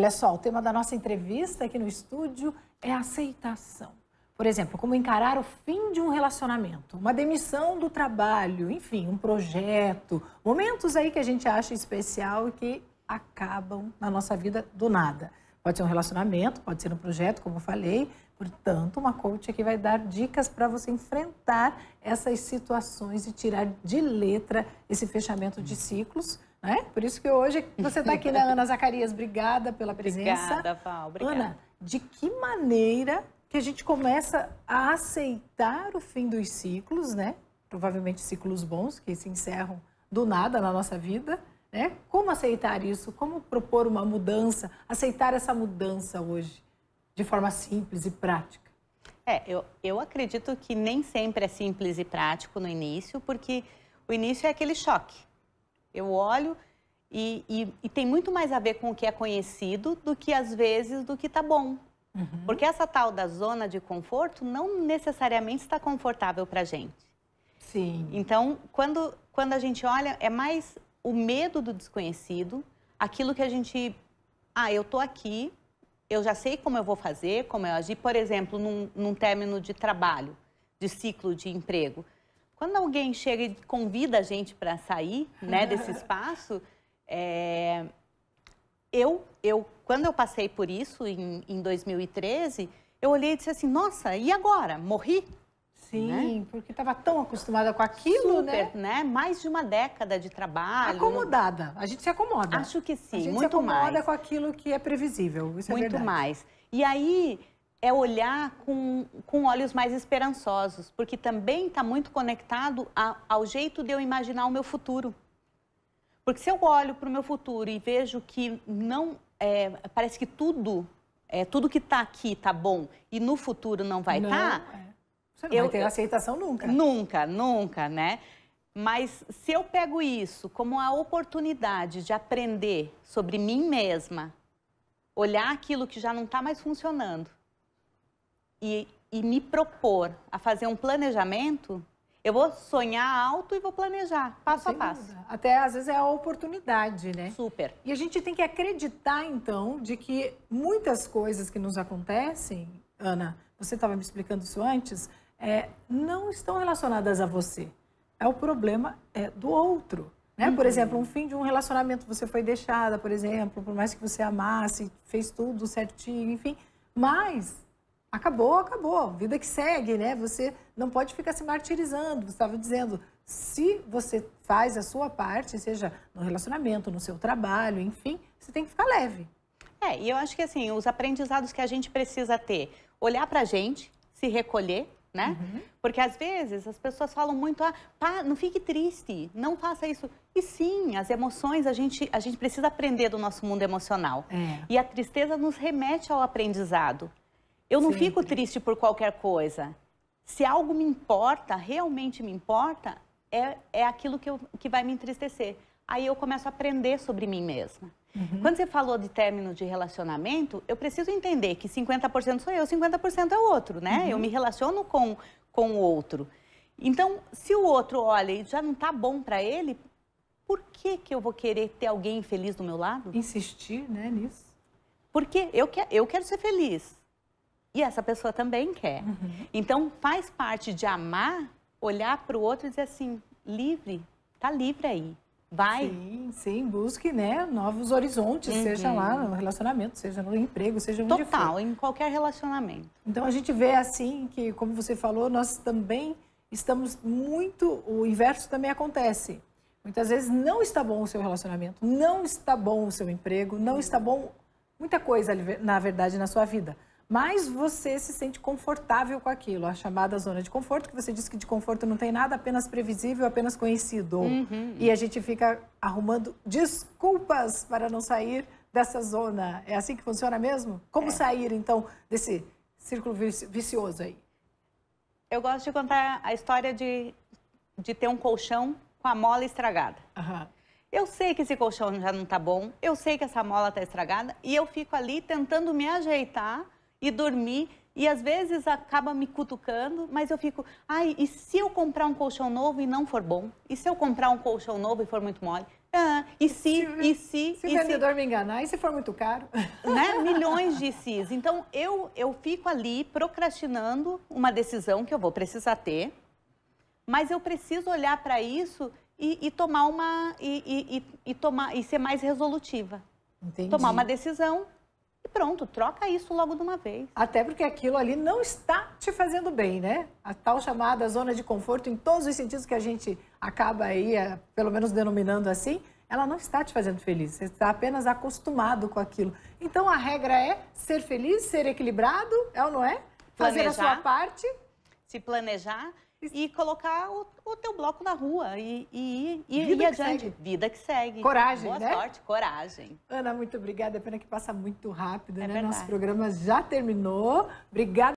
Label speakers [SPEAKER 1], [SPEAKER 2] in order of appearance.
[SPEAKER 1] Olha só, o tema da nossa entrevista aqui no estúdio é aceitação. Por exemplo, como encarar o fim de um relacionamento, uma demissão do trabalho, enfim, um projeto, momentos aí que a gente acha especial e que acabam na nossa vida do nada. Pode ser um relacionamento, pode ser um projeto, como eu falei. Portanto, uma coach aqui é vai dar dicas para você enfrentar essas situações e tirar de letra esse fechamento de ciclos né? Por isso que hoje você está aqui, né, Ana Zacarias? Obrigada pela presença. Obrigada,
[SPEAKER 2] Val. Obrigada. Ana,
[SPEAKER 1] de que maneira que a gente começa a aceitar o fim dos ciclos, né? Provavelmente ciclos bons que se encerram do nada na nossa vida, né? Como aceitar isso? Como propor uma mudança? Aceitar essa mudança hoje de forma simples e prática?
[SPEAKER 2] É, eu, eu acredito que nem sempre é simples e prático no início, porque o início é aquele choque. Eu olho e, e, e, tem muito mais a ver com o que é conhecido do que, às vezes, do que está bom. Uhum. Porque essa tal da zona de conforto não necessariamente está confortável para a gente. Sim. Então, quando, quando a gente olha, é mais o medo do desconhecido, aquilo que a gente. Ah, eu estou aqui, eu já sei como eu vou fazer, como eu agir. Por exemplo, num, num término de trabalho, de ciclo de emprego. Quando alguém chega e convida a gente para sair né, desse espaço, é, eu, eu, quando eu passei por isso em, em 2013, eu olhei e disse assim, nossa, e agora? Morri? Sim, né? porque estava tão acostumada com aquilo, Super, né? né? Mais de uma década de trabalho. Acomodada. A gente se acomoda. Acho que sim, muito mais. A gente se acomoda mais. com aquilo que é previsível. É muito é mais. E aí, é olhar com, com olhos mais esperançosos, porque também está muito conectado a, ao jeito de eu imaginar o meu futuro. Porque se eu olho para o meu futuro e vejo que não é, parece que tudo é, tudo que está aqui está bom e no futuro não vai estar, tá, é.
[SPEAKER 1] você não eu, vai ter aceitação
[SPEAKER 2] nunca. Nunca, nunca, né? Mas se eu pego isso como a oportunidade de aprender sobre mim mesma, olhar aquilo que já não está mais funcionando e, e me propor a fazer um planejamento, eu vou sonhar alto e vou planejar, passo a passo. Até às vezes é a oportunidade, né? Super. E a gente tem que acreditar, então,
[SPEAKER 1] de que muitas coisas que nos acontecem, Ana, você estava me explicando isso antes, é, não estão relacionadas a você. É o problema é, do outro. Né? Uhum. Por exemplo, um fim de um relacionamento, você foi deixada, por exemplo, por mais que você amasse, fez tudo certinho, enfim. Mas acabou, acabou, vida que segue, né? Você não pode ficar se martirizando. Você estava dizendo, se você faz a
[SPEAKER 2] sua parte, seja no relacionamento, no seu trabalho, enfim, você tem que ficar leve. É, e eu acho que assim, os aprendizados que a gente precisa ter, olhar pra gente, se recolher, né? Uhum. Porque às vezes as pessoas falam muito, ah, pá, não fique triste, não faça isso. E sim, as emoções, a gente, a gente precisa aprender do nosso mundo emocional. É. E a tristeza nos remete ao aprendizado. Eu não Sim. fico triste por qualquer coisa. Se algo me importa, realmente me importa, é, é aquilo que, eu, que vai me entristecer. Aí eu começo a aprender sobre mim mesma. Uhum. Quando você falou de término de relacionamento, eu preciso entender que 50% sou eu, 50% é o outro, né? Uhum. Eu me relaciono com, com o outro. Então, se o outro olha e já não tá bom para ele, por que, que eu vou querer ter alguém infeliz do meu lado? Insistir, né, nisso. Porque eu, que, eu quero ser feliz e essa pessoa também quer. Uhum. Então, faz parte de amar, olhar para o outro e dizer assim, livre, tá livre aí. Vai.
[SPEAKER 1] Sim, sim, busque né, novos horizontes, uhum. seja lá uhum. no relacionamento, seja no emprego, seja onde Total, for. em qualquer relacionamento. Então a gente vê assim que, como você falou, nós também estamos muito. O inverso também acontece. Muitas vezes não está bom o seu relacionamento, não está bom o seu emprego, não está bom muita coisa, na verdade, na sua vida mais você se sente confortável com aquilo, a chamada zona de conforto, que você disse que de conforto não tem nada, apenas previsível, apenas conhecido. Uhum. E a gente fica arrumando desculpas para não sair dessa zona. É assim que funciona mesmo? Como é. sair, então, desse círculo vicioso aí?
[SPEAKER 2] Eu gosto de contar a história de, de ter um colchão com a mola estragada. Uhum. Eu sei que esse colchão já não está bom, eu sei que essa mola está estragada e eu fico ali tentando me ajeitar e dormir. E às vezes acaba me cutucando, mas eu fico, ai, e se eu comprar um colchão novo e não for bom? E se eu comprar um colchão novo e for muito mole? Ah, e se, e se, se o vendedor se... me enganar, e se for muito caro? Né? Milhões de sis. Então, eu, eu fico ali procrastinando uma decisão que eu vou precisar ter, mas eu preciso olhar para isso e, e, tomar uma, e, e, e, tomar, e ser mais resolutiva. Entendi. Tomar uma decisão e pronto, troca isso logo de uma vez. Até porque aquilo ali não está te fazendo bem,
[SPEAKER 1] né? A tal chamada zona de conforto, em todos os sentidos que a gente acaba aí, é, pelo menos denominando assim, ela não está te fazendo feliz. Você está apenas acostumado com aquilo. Então
[SPEAKER 2] a regra é ser feliz, ser equilibrado, é ou não é? Fazer planejar, a sua parte. Se planejar e colocar o, o teu bloco na rua e, e, e Vida ir adiante. Segue. Vida que segue. Coragem, Boa né? sorte, coragem. Ana, muito obrigada. Pena que passa muito
[SPEAKER 1] rápido, é né? Verdade. Nosso programa já terminou. Obrigada.